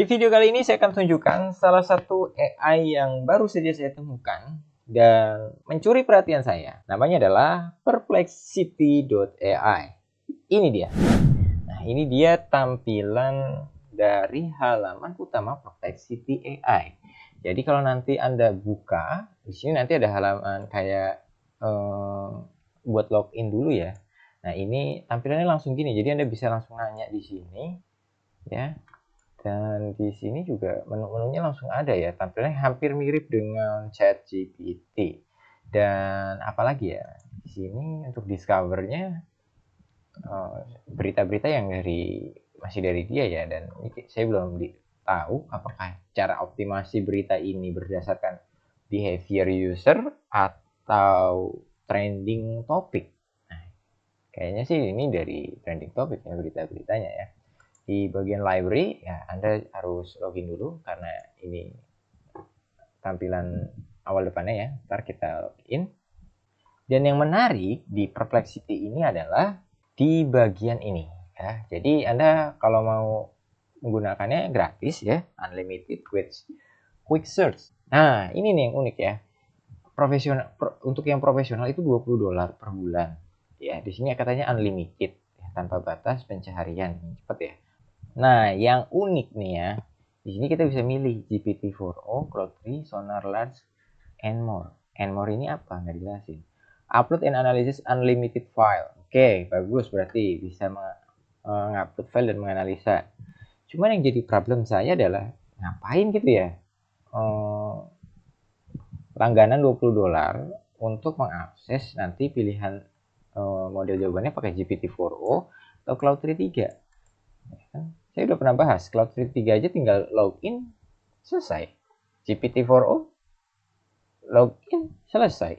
Di video kali ini saya akan tunjukkan salah satu AI yang baru saja saya temukan dan mencuri perhatian saya. Namanya adalah perplexity.ai. Ini dia. Nah, ini dia tampilan dari halaman utama Perplexity AI. Jadi kalau nanti Anda buka, di sini nanti ada halaman kayak um, buat login dulu ya. Nah, ini tampilannya langsung gini. Jadi Anda bisa langsung nanya di sini ya. Dan di sini juga menu-menunya langsung ada ya, tampilnya hampir mirip dengan ChatGPT. Dan apalagi ya, di sini untuk discovernya eh, berita-berita yang dari masih dari dia ya dan saya belum di, tahu apakah cara optimasi berita ini berdasarkan behavior user atau trending topic. Nah, kayaknya sih ini dari trending topic ya berita-beritanya ya di bagian library ya Anda harus login dulu karena ini tampilan awal depannya ya ntar kita login dan yang menarik di perplexity ini adalah di bagian ini ya jadi Anda kalau mau menggunakannya gratis ya unlimited quick quick search nah ini nih yang unik ya profesional pro, untuk yang profesional itu 20 dolar per bulan ya di sini katanya unlimited ya, tanpa batas pencaharian cepat ya Nah, yang unik nih ya. Di sini kita bisa milih GPT-4o, Cloud3, Sonar Large, and more. And more ini apa? Nggak dijelasin. Upload and analysis unlimited file. Oke, okay, bagus berarti bisa mengupload eh, file dan menganalisa. Cuman yang jadi problem saya adalah ngapain gitu ya? Eh, langganan 20 dolar untuk mengakses nanti pilihan eh, model jawabannya pakai GPT-4o atau Cloud 33 saya udah pernah bahas, cloud 3 aja tinggal login, selesai. gpt 4o login, selesai.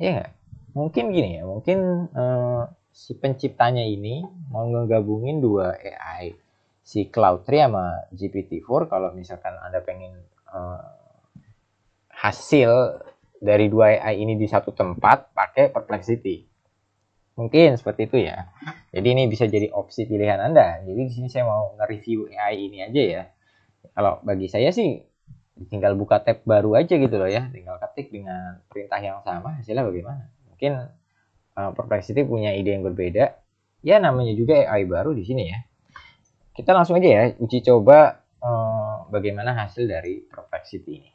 Ya, mungkin gini ya, mungkin uh, si penciptanya ini mau ngegabungin dua AI, si Cloud 3 sama GPT-4 kalau misalkan Anda pengen uh, hasil dari dua AI ini di satu tempat pakai Perplexity Mungkin seperti itu ya. Jadi ini bisa jadi opsi pilihan Anda. Jadi di sini saya mau nge-review AI ini aja ya. Kalau bagi saya sih tinggal buka tab baru aja gitu loh ya. Tinggal ketik dengan perintah yang sama hasilnya bagaimana. Mungkin uh, Perplexity punya ide yang berbeda. Ya namanya juga AI baru di sini ya. Kita langsung aja ya uji coba uh, bagaimana hasil dari Perplexity ini.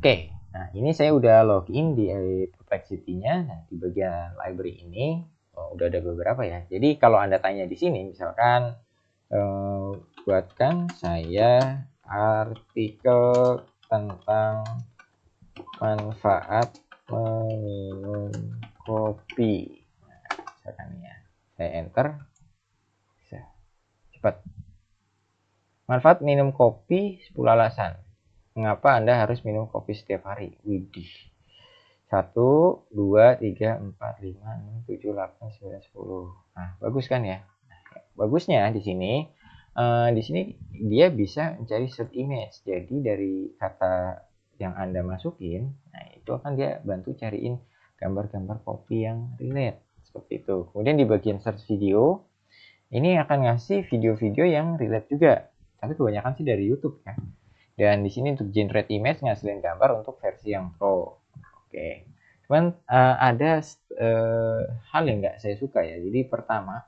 Oke, okay. Nah, ini saya udah login di Perplexity-nya. Nah, di bagian library ini oh, udah ada beberapa ya. Jadi, kalau Anda tanya di sini, misalkan eh, buatkan saya artikel tentang manfaat meminum kopi. Nah, misalkan ya. Saya enter. Cepat. Manfaat minum kopi 10 alasan Mengapa Anda harus minum kopi setiap hari? Widih. 1, 2, 3, 4, 5, 6, 7, 8, 9, 10. Nah, bagus kan ya? Bagusnya di sini, uh, di sini dia bisa mencari search image. Jadi dari kata yang Anda masukin, nah itu akan dia bantu cariin gambar-gambar kopi yang relate. Seperti itu. Kemudian di bagian search video, ini akan ngasih video-video yang relate juga. Tapi kebanyakan sih dari YouTube ya. Dan di sini untuk generate image ngasilin gambar untuk versi yang pro. Oke. Cuman uh, ada uh, hal yang nggak saya suka ya. Jadi pertama,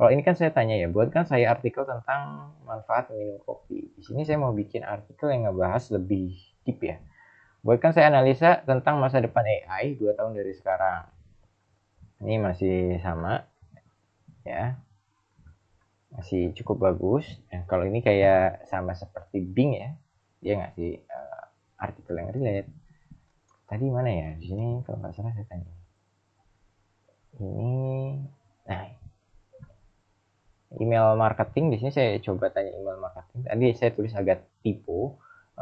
kalau ini kan saya tanya ya, buatkan saya artikel tentang manfaat minum kopi. Di sini saya mau bikin artikel yang ngebahas lebih deep ya. Buatkan saya analisa tentang masa depan AI dua tahun dari sekarang. Ini masih sama ya. Masih cukup bagus. ya, kalau ini kayak sama seperti Bing ya dia ngasih uh, eh, artikel yang relate tadi mana ya di sini kalau nggak salah saya tanya ini nah email marketing di sini saya coba tanya email marketing tadi saya tulis agak typo uh,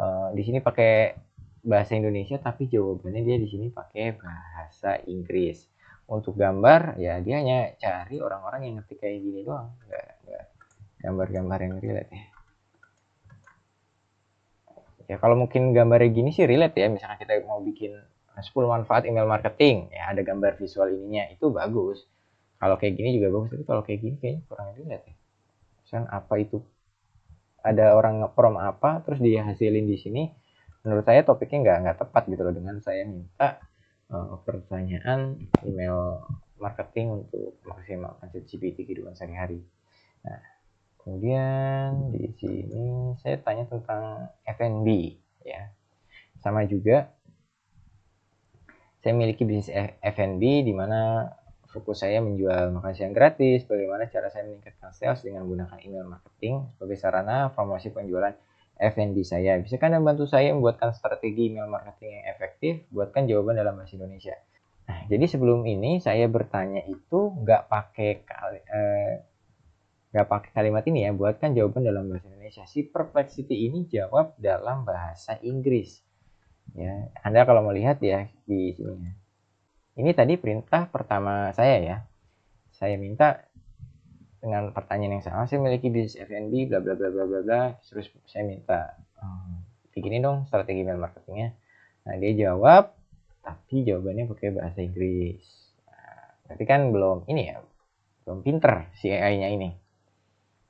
eh, di sini pakai bahasa Indonesia tapi jawabannya dia di sini pakai bahasa Inggris untuk gambar ya dia hanya cari orang-orang yang ngerti kayak gini doang nggak gambar-gambar yang relate ya ya kalau mungkin gambarnya gini sih relate ya misalnya kita mau bikin 10 manfaat email marketing ya ada gambar visual ininya itu bagus kalau kayak gini juga bagus tapi kalau kayak gini kayaknya kurang relate ya misalnya apa itu ada orang ngeprom apa terus dia hasilin di sini menurut saya topiknya nggak nggak tepat gitu loh dengan saya minta uh, pertanyaan email marketing untuk maksimalkan ChatGPT kehidupan sehari-hari nah Kemudian di sini saya tanya tentang F&B ya. Sama juga saya memiliki bisnis F&B di mana fokus saya menjual makan siang gratis, bagaimana cara saya meningkatkan sales dengan menggunakan email marketing sebagai sarana promosi penjualan F&B saya. Bisa kalian bantu saya membuatkan strategi email marketing yang efektif, buatkan jawaban dalam bahasa Indonesia. Nah, jadi sebelum ini saya bertanya itu nggak pakai eh, nggak pakai kalimat ini ya, buatkan jawaban dalam bahasa Indonesia. Si perplexity ini jawab dalam bahasa Inggris. Ya, Anda kalau mau lihat ya di sini. Ya. Ini tadi perintah pertama saya ya. Saya minta dengan pertanyaan yang sama, saya memiliki bisnis F&B, bla bla bla bla bla bla. Terus saya minta, hmm, begini dong strategi email marketingnya. Nah dia jawab, tapi jawabannya pakai bahasa Inggris. Nah, berarti kan belum ini ya, belum pinter si AI-nya ini.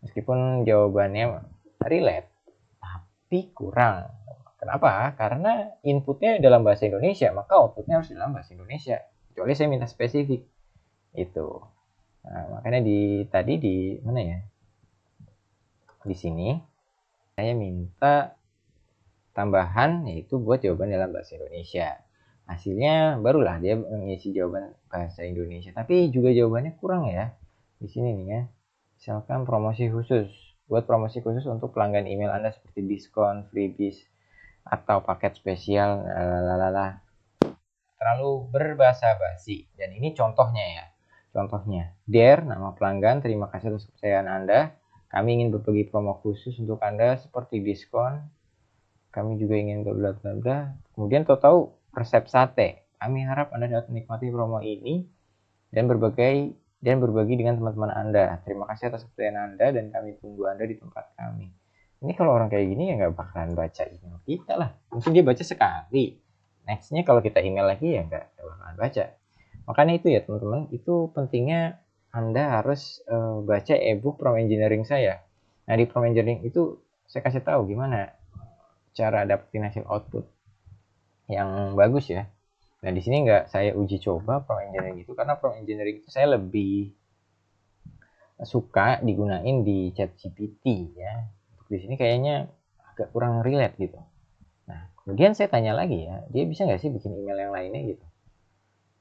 Meskipun jawabannya relate, tapi kurang. Kenapa? Karena inputnya dalam bahasa Indonesia, maka outputnya harus dalam bahasa Indonesia. Kecuali saya minta spesifik. Itu. Nah, makanya di tadi di mana ya? Di sini saya minta tambahan yaitu buat jawaban dalam bahasa Indonesia. Hasilnya barulah dia mengisi jawaban bahasa Indonesia, tapi juga jawabannya kurang ya di sini nih ya misalkan promosi khusus buat promosi khusus untuk pelanggan email Anda seperti diskon, freebies, atau paket spesial lalala terlalu berbahasa basi dan ini contohnya ya contohnya dear nama pelanggan terima kasih atas kepercayaan Anda kami ingin berbagi promo khusus untuk Anda seperti diskon kami juga ingin bla bla kemudian tahu-tahu resep sate kami harap Anda dapat menikmati promo ini dan berbagai dan berbagi dengan teman-teman Anda. Terima kasih atas pertanyaan Anda dan kami tunggu Anda di tempat kami. Ini kalau orang kayak gini ya nggak bakalan baca email kita lah. Mungkin dia baca sekali. Nextnya kalau kita email lagi ya nggak bakalan baca. Makanya itu ya teman-teman, itu pentingnya Anda harus uh, baca book Prom Engineering saya. Nah di Prom Engineering itu saya kasih tahu gimana cara dapetin hasil output yang bagus ya. Nah di sini nggak saya uji coba pro engineering itu karena pro engineering itu saya lebih suka digunain di chat GPT ya. di sini kayaknya agak kurang relate gitu. Nah kemudian saya tanya lagi ya, dia bisa nggak sih bikin email yang lainnya gitu?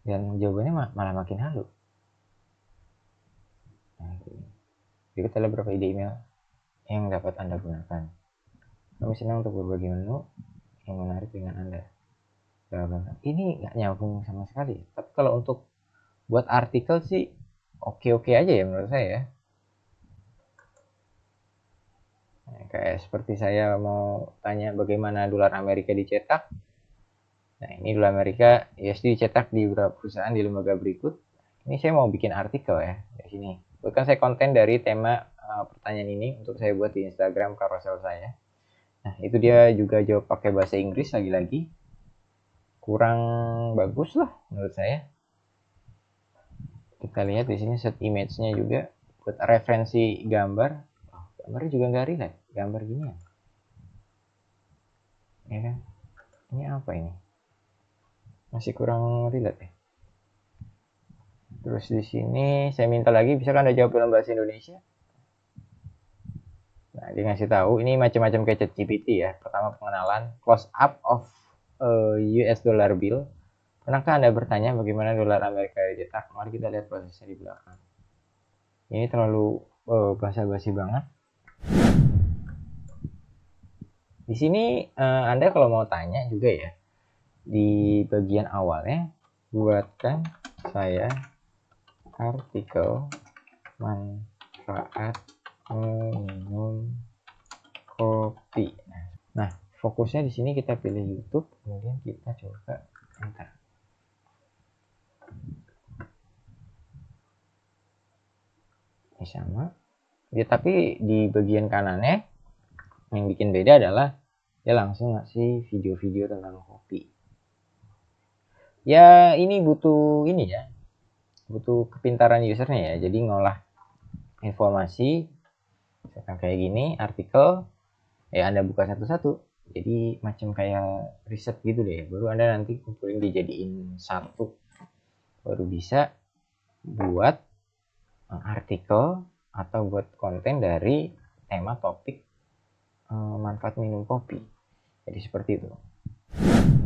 Dan jawabannya malah makin halus Nah, kita lihat beberapa ide email yang dapat Anda gunakan. Kami senang untuk berbagi menu yang menarik dengan Anda ini nggak nyambung sama sekali tapi kalau untuk buat artikel sih oke oke aja ya menurut saya ya nah, kayak seperti saya mau tanya bagaimana dolar Amerika dicetak nah ini dolar Amerika USD dicetak di beberapa perusahaan di lembaga berikut ini saya mau bikin artikel ya di sini bahkan saya konten dari tema eh, pertanyaan ini untuk saya buat di Instagram karosel saya nah itu dia juga jawab pakai bahasa Inggris lagi-lagi kurang bagus lah menurut saya kita lihat di sini set image-nya juga buat referensi gambar oh, gambar juga nggak relate gambar gini ya iya kan ini apa ini masih kurang relate ya terus di sini saya minta lagi bisa kan ada jawab dalam bahasa Indonesia nah dia ngasih tahu ini macam-macam kayak ChatGPT ya pertama pengenalan close up of Eh, US dollar bill. Pernahkah Anda bertanya bagaimana dolar Amerika dicetak? Mari kita lihat prosesnya di belakang. Ini terlalu uh, basa-basi banget. Di sini uh, Anda kalau mau tanya juga ya. Di bagian awalnya buatkan saya artikel manfaat minum kopi. Nah, fokusnya di sini kita pilih YouTube kemudian kita coba enter ini sama ya tapi di bagian kanannya yang bikin beda adalah dia langsung ngasih video-video tentang kopi ya ini butuh ini ya butuh kepintaran usernya ya jadi ngolah informasi misalkan kayak gini artikel ya anda buka satu-satu jadi macam kayak riset gitu deh baru anda nanti kumpulin dijadiin satu baru bisa buat eh, artikel atau buat konten dari tema topik eh, manfaat minum kopi jadi seperti itu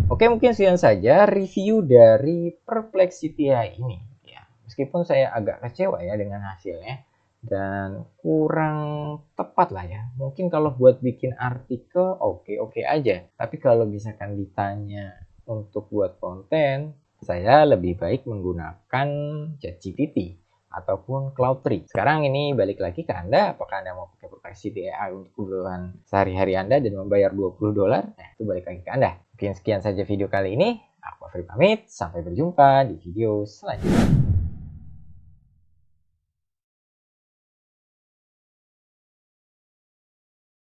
Oke mungkin sekian saja review dari Perplexity ini ya, meskipun saya agak kecewa ya dengan hasilnya dan kurang tepat lah ya. Mungkin kalau buat bikin artikel oke-oke okay, aja, tapi kalau misalkan ditanya untuk buat konten, saya lebih baik menggunakan ChatGPT ataupun Cloud3. Sekarang ini balik lagi ke Anda, apakah Anda mau pakai proteksi di untuk kebutuhan sehari-hari Anda dan membayar 20 dolar? Nah, itu balik lagi ke Anda. Mungkin sekian saja video kali ini. Aku Afri pamit, sampai berjumpa di video selanjutnya.